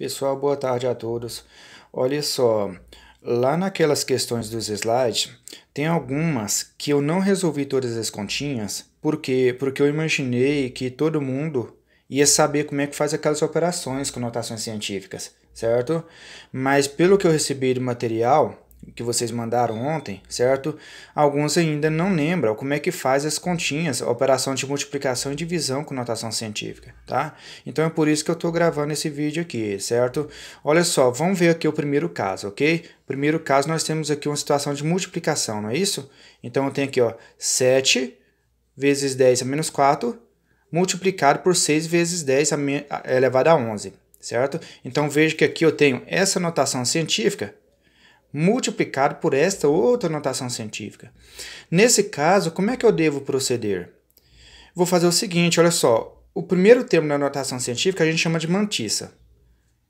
Pessoal, boa tarde a todos. Olha só, lá naquelas questões dos slides, tem algumas que eu não resolvi todas as continhas, quê? porque eu imaginei que todo mundo ia saber como é que faz aquelas operações com notações científicas, certo? Mas pelo que eu recebi do material, que vocês mandaram ontem, certo? Alguns ainda não lembram como é que faz as continhas, a operação de multiplicação e divisão com notação científica, tá? Então é por isso que eu estou gravando esse vídeo aqui, certo? Olha só, vamos ver aqui o primeiro caso, ok? Primeiro caso nós temos aqui uma situação de multiplicação, não é isso? Então eu tenho aqui, ó, 7 vezes 10 a menos 4 multiplicado por 6 vezes 10 elevado a 11, certo? Então veja que aqui eu tenho essa notação científica, multiplicado por esta outra notação científica. Nesse caso, como é que eu devo proceder? Vou fazer o seguinte, olha só. O primeiro termo da notação científica a gente chama de mantissa.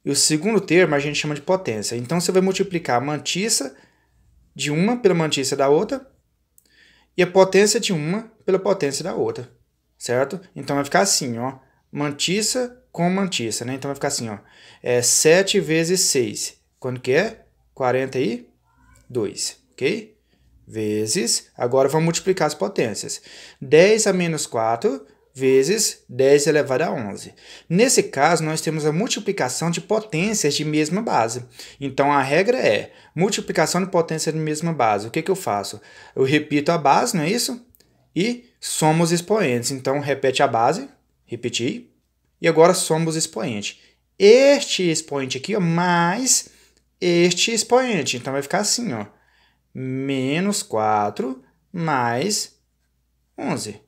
E o segundo termo a gente chama de potência. Então você vai multiplicar a mantissa de uma pela mantissa da outra e a potência de uma pela potência da outra, certo? Então vai ficar assim, ó, mantissa com mantissa, né? Então vai ficar assim, ó, é 7 vezes 6. Quando que é? 42, ok? Vezes, agora vamos multiplicar as potências. 10 a menos 4 vezes 10 elevado a 11. Nesse caso, nós temos a multiplicação de potências de mesma base. Então, a regra é multiplicação de potência de mesma base. O que, que eu faço? Eu repito a base, não é isso? E somo os expoentes. Então, repete a base, repetir, e agora somos expoente. Este expoente aqui, ó, mais este expoente. Então, vai ficar assim, ó. Menos 4 mais 11.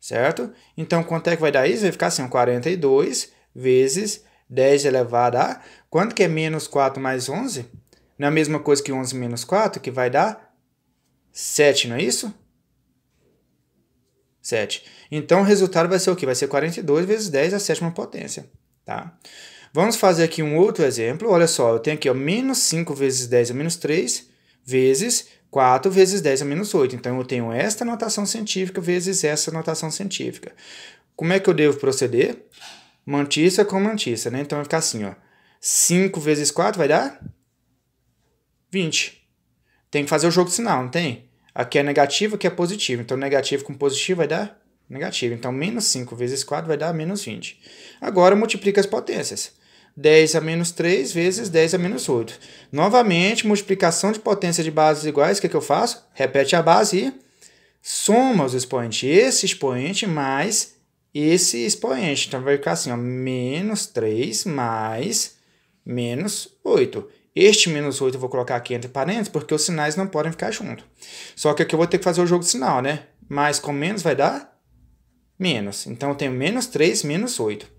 Certo? Então, quanto é que vai dar isso? Vai ficar assim, ó, 42 vezes 10 elevado a... Quanto que é menos 4 mais 11? Não é a mesma coisa que 11 menos 4, que vai dar 7, não é isso? 7. Então, o resultado vai ser o quê? Vai ser 42 vezes 10 à sétima potência, tá? Vamos fazer aqui um outro exemplo. Olha só, eu tenho aqui ó, menos 5 vezes 10 a menos 3 vezes 4 vezes 10 a menos 8. Então, eu tenho esta notação científica vezes essa notação científica. Como é que eu devo proceder? Mantissa com mantissa, né? Então, vai ficar assim, ó. 5 vezes 4 vai dar 20. Tem que fazer o jogo de sinal, não tem? Aqui é negativo, aqui é positivo. Então, negativo com positivo vai dar negativo. Então, menos 5 vezes 4 vai dar menos 20. Agora, multiplica as potências. 10 a menos 3 vezes 10 a menos 8. Novamente, multiplicação de potência de bases iguais, o que, que eu faço? Repete a base e soma os expoentes. Esse expoente mais esse expoente. Então, vai ficar assim, ó, menos 3 mais menos 8. Este menos 8 eu vou colocar aqui entre parênteses, porque os sinais não podem ficar juntos. Só que aqui eu vou ter que fazer o jogo de sinal, né? Mais com menos vai dar menos. Então, eu tenho menos 3 menos 8.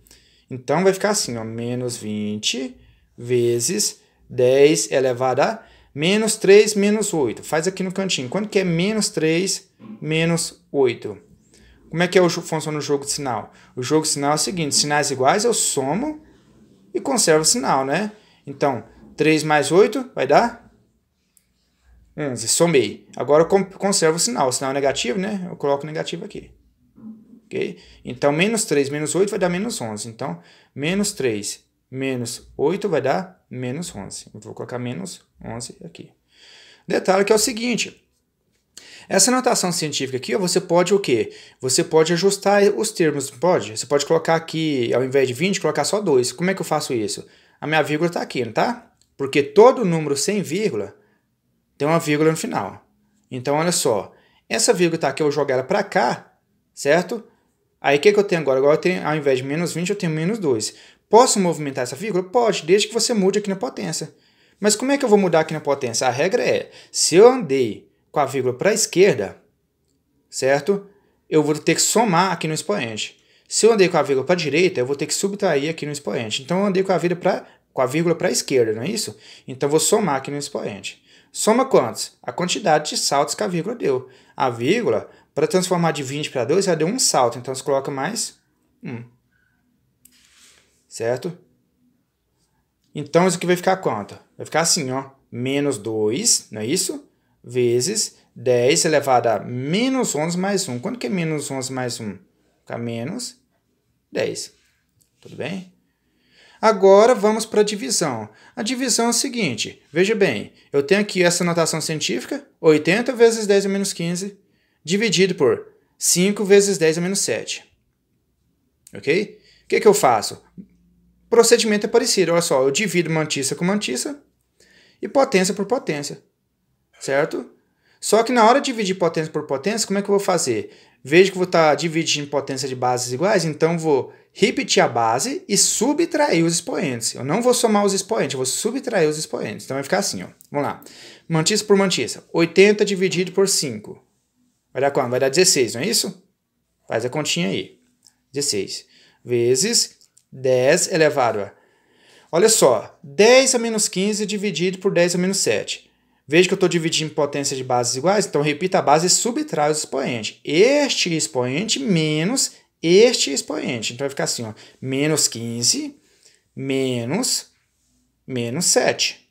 Então, vai ficar assim, ó, menos 20 vezes 10 elevado a menos 3 menos 8. Faz aqui no cantinho. Quanto que é menos 3 menos 8? Como é que é o, funciona o jogo de sinal? O jogo de sinal é o seguinte, sinais iguais eu somo e conservo o sinal, né? Então, 3 mais 8 vai dar 11. Somei. Agora eu conservo o sinal. O sinal é negativo, né? Eu coloco negativo aqui ok? Então, menos 3 menos 8 vai dar menos 11. Então, menos 3 menos 8 vai dar menos 11. Eu vou colocar menos 11 aqui. Detalhe que é o seguinte, essa notação científica aqui, você pode o quê? Você pode ajustar os termos, pode? Você pode colocar aqui, ao invés de 20, colocar só 2. Como é que eu faço isso? A minha vírgula está aqui, não tá? Porque todo número sem vírgula tem uma vírgula no final. Então, olha só. Essa vírgula está aqui, eu jogar ela para cá, certo? Aí o que, que eu tenho agora? Agora eu tenho, ao invés de menos 20, eu tenho menos 2. Posso movimentar essa vírgula? Pode, desde que você mude aqui na potência. Mas como é que eu vou mudar aqui na potência? A regra é, se eu andei com a vírgula para a esquerda, certo? Eu vou ter que somar aqui no expoente. Se eu andei com a vírgula para a direita, eu vou ter que subtrair aqui no expoente. Então, eu andei com a vírgula para com a vírgula para a esquerda, não é isso? Então, eu vou somar aqui no expoente. Soma quantos? A quantidade de saltos que a vírgula deu. A vírgula para transformar de 20 para 2, já deu um salto. Então, você coloca mais 1. Certo? Então, isso aqui vai ficar quanto? Vai ficar assim, ó. Menos 2, não é isso? Vezes 10 elevado a menos 11 mais 1. Quanto que é menos 11 mais 1? Fica menos 10. Tudo bem? Agora vamos para a divisão. A divisão é o seguinte, veja bem, eu tenho aqui essa notação científica, 80 vezes 10 a é menos 15 dividido por 5 vezes 10 a é menos 7. Ok? O que, que eu faço? O procedimento é parecido. Olha só, eu divido mantissa com mantissa e potência por potência. Certo? Só que na hora de dividir potência por potência, como é que eu vou fazer? Vejo que vou estar tá dividindo potência de bases iguais, então vou repetir a base e subtrair os expoentes. Eu não vou somar os expoentes, eu vou subtrair os expoentes. Então vai ficar assim, ó. Vamos lá. Mantissa por mantissa. 80 dividido por 5. Vai dar quanto? Vai dar 16, não é isso? Faz a continha aí. 16 vezes 10 elevado a... Olha só, 10 a menos 15 dividido por 10 a menos 7. Veja que eu estou dividindo potência de bases iguais, então repita a base e subtrai o expoente. Este expoente menos este expoente. Então vai ficar assim, ó, menos 15 menos menos 7,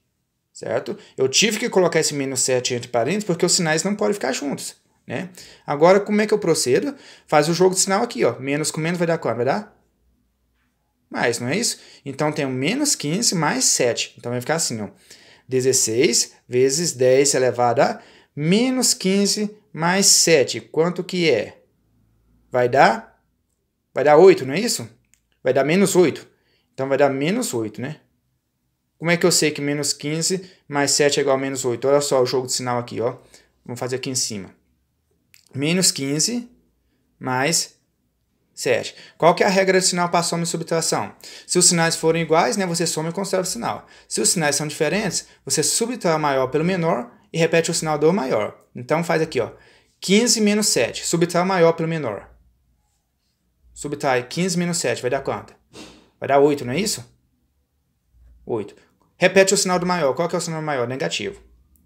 certo? Eu tive que colocar esse menos 7 entre parênteses porque os sinais não podem ficar juntos né? Agora, como é que eu procedo? Faz o jogo de sinal aqui, ó. Menos com menos vai dar quanto? Vai dar mais, não é isso? Então, tenho menos 15 mais 7. Então, vai ficar assim, ó. 16 vezes 10 elevado a menos 15 mais 7. Quanto que é? Vai dar? Vai dar 8, não é isso? Vai dar menos 8. Então, vai dar menos 8, né? Como é que eu sei que menos 15 mais 7 é igual a menos 8? Olha só o jogo de sinal aqui, ó. Vamos fazer aqui em cima menos 15 mais 7. Qual que é a regra do sinal para soma e subtração? Se os sinais forem iguais, né, você soma e conserva o sinal. Se os sinais são diferentes, você subtrai o maior pelo menor e repete o sinal do maior. Então faz aqui, ó. 15 menos 7. Subtrai o maior pelo menor. Subtrai 15 menos 7. Vai dar quanto? Vai dar 8, não é isso? 8. Repete o sinal do maior. Qual que é o sinal do maior? Negativo.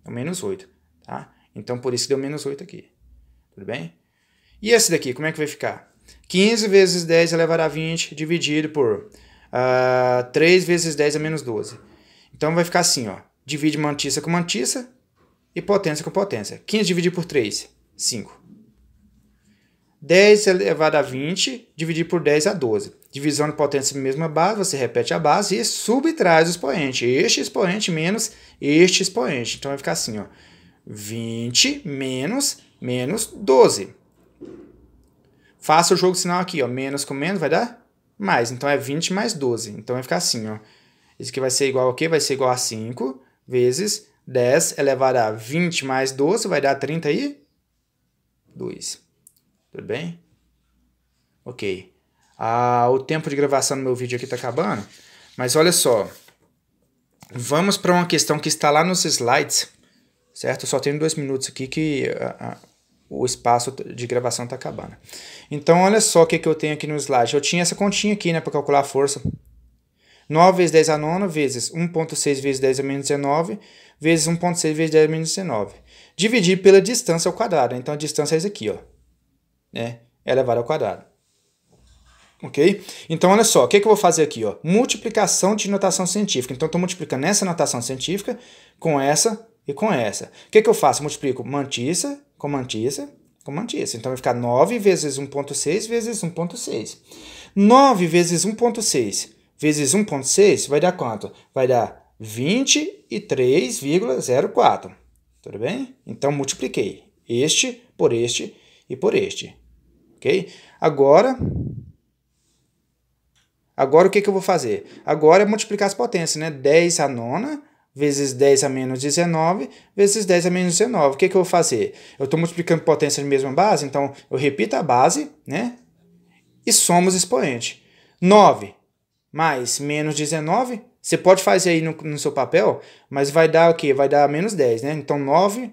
É o menos 8. Tá? Então por isso deu menos 8 aqui. Tudo bem? E esse daqui, como é que vai ficar? 15 vezes 10 elevado a 20, dividido por uh, ah, 3 vezes 10 a é menos 12. Então vai ficar assim, ó. Divide mantissa com mantissa e potência com potência. 15 dividido por 3, 5. 10 elevado a 20, dividido por 10 a 12. Divisão de potência mesma base, você repete a base e subtrai o expoente. Este expoente menos este expoente. Então vai ficar assim, ó. 20 menos menos 12. Faça o jogo de sinal aqui, ó. Menos com menos vai dar mais. Então, é 20 mais 12. Então, vai ficar assim, ó. Isso aqui vai ser igual a quê? Vai ser igual a 5 vezes 10 elevado a 20 mais 12 vai dar 32. Tudo bem? Ok. Ah, o tempo de gravação do meu vídeo aqui está acabando. Mas olha só. Vamos para uma questão que está lá nos slides. Certo? Eu só tenho dois minutos aqui que... Ah, ah o espaço de gravação está acabando. Então, olha só o que, que eu tenho aqui no slide. Eu tinha essa continha aqui, né, para calcular a força. 9 vezes 10 a nona vezes 1.6 vezes 10 a menos 19 vezes 1.6 vezes 10 a menos 19. Dividir pela distância ao quadrado. Então, a distância é isso aqui, ó. Né? É elevado ao quadrado. Ok? Então, olha só, o que, que eu vou fazer aqui? Ó? Multiplicação de notação científica. Então, estou multiplicando essa notação científica com essa e com essa. O que, que eu faço? multiplico mantissa como antícia, Então vai ficar 9 vezes 1.6 vezes 1.6. 9 vezes 1.6 vezes 1.6 vai dar quanto? Vai dar 23,04. Tudo bem? Então multipliquei este por este e por este. Ok? Agora, agora o que, que eu vou fazer? Agora é multiplicar as potências, né? 10 à nona vezes 10 a menos 19, vezes 10 a menos 19. O que, que eu vou fazer? Eu estou multiplicando potência de mesma base, então eu repito a base, né? E somo os expoentes. 9 mais menos 19, você pode fazer aí no, no seu papel, mas vai dar o quê? Vai dar menos 10, né? Então, 9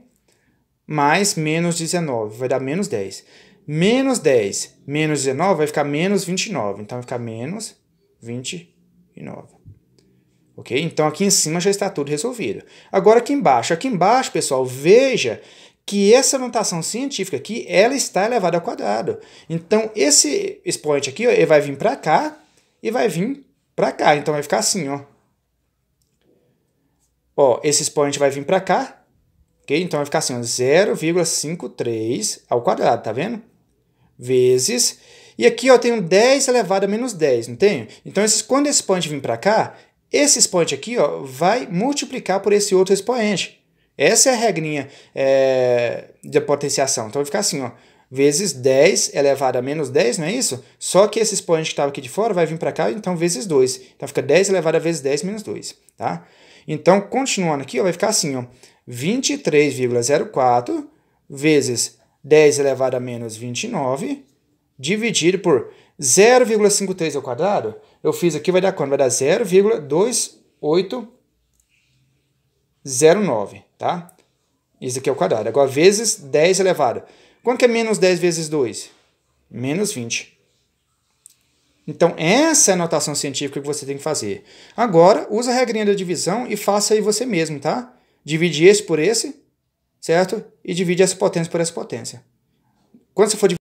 mais menos 19, vai dar menos 10. Menos 10 menos 19 vai ficar menos 29, então vai ficar menos 29. Ok? Então aqui em cima já está tudo resolvido. Agora aqui embaixo, aqui embaixo, pessoal, veja que essa notação científica aqui, ela está elevada ao quadrado. Então esse expoente aqui, ó, ele vai vir para cá e vai vir para cá. Então vai ficar assim, ó. Ó, esse expoente vai vir para cá, ok? Então vai ficar assim, 0,53 ao quadrado, tá vendo? Vezes... E aqui ó, eu tenho 10 elevado a menos 10, não tenho? Então, esses, quando esse expoente vir para cá, esse expoente aqui ó, vai multiplicar por esse outro expoente. Essa é a regrinha é, da potenciação. Então vai ficar assim, ó, vezes 10 elevado a menos 10, não é isso? Só que esse expoente que estava aqui de fora vai vir para cá, então vezes 2. Então fica 10 elevado a vezes 10 menos 2. Tá? Então, continuando aqui, ó, vai ficar assim, ó, 23,04 vezes 10 elevado a menos 29 dividido por 0,53 ao quadrado eu fiz aqui, vai dar quanto? Vai dar 0,2809, tá? Isso aqui é o quadrado. Agora, vezes 10 elevado. Quanto que é menos 10 vezes 2? Menos 20. Então, essa é a notação científica que você tem que fazer. Agora, usa a regrinha da divisão e faça aí você mesmo, tá? Divide esse por esse, certo? E divide essa potência por essa potência. Quando você for